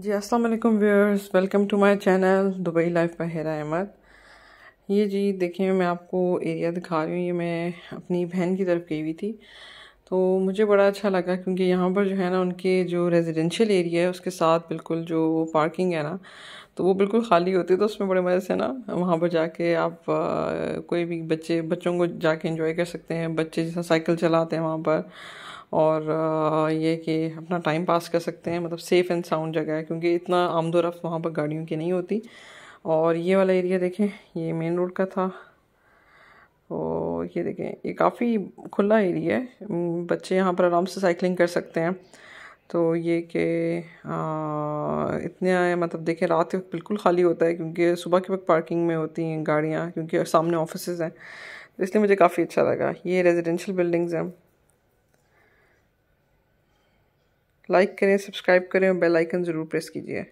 जी अस्सलाम वालेकुम viewers welcome to my channel Dubai life पर अहमद ये जी देखिए मैं आपको एरिया दिखा रही हूँ ये मैं अपनी बहन की तरफ गई हुई थी तो मुझे बड़ा अच्छा लगा क्योंकि यहाँ पर जो है ना उनके जो रेजिडेंशियल एरिया है उसके साथ बिल्कुल जो पार्किंग है ना तो वो बिल्कुल खाली होती है तो उसमें बड़े मज़े से ना वहाँ पर जाके आप आ, कोई भी बच्चे बच्चों को जाके इंजॉय कर सकते हैं बच्चे जैसा साइकिल चलाते हैं वहाँ पर और ये कि अपना टाइम पास कर सकते हैं मतलब सेफ़ एंड साउंड जगह है क्योंकि इतना आमदोरफ़ वहाँ पर गाड़ियों की नहीं होती और ये वाला एरिया देखें ये मेन रोड का था तो ये देखें ये काफ़ी खुला एरिया है बच्चे यहाँ पर आराम से साइकिलिंग कर सकते हैं तो ये कि इतने मतलब देखें रात के वक्त बिल्कुल खाली होता है क्योंकि सुबह के वक्त पार्किंग में होती हैं गाड़ियाँ क्योंकि सामने ऑफिस हैं तो इसलिए मुझे काफ़ी अच्छा लगा ये रेजिडेंशल बिल्डिंग्स हैं लाइक करें सब्सक्राइब करें और बेल आइकन ज़रूर प्रेस कीजिए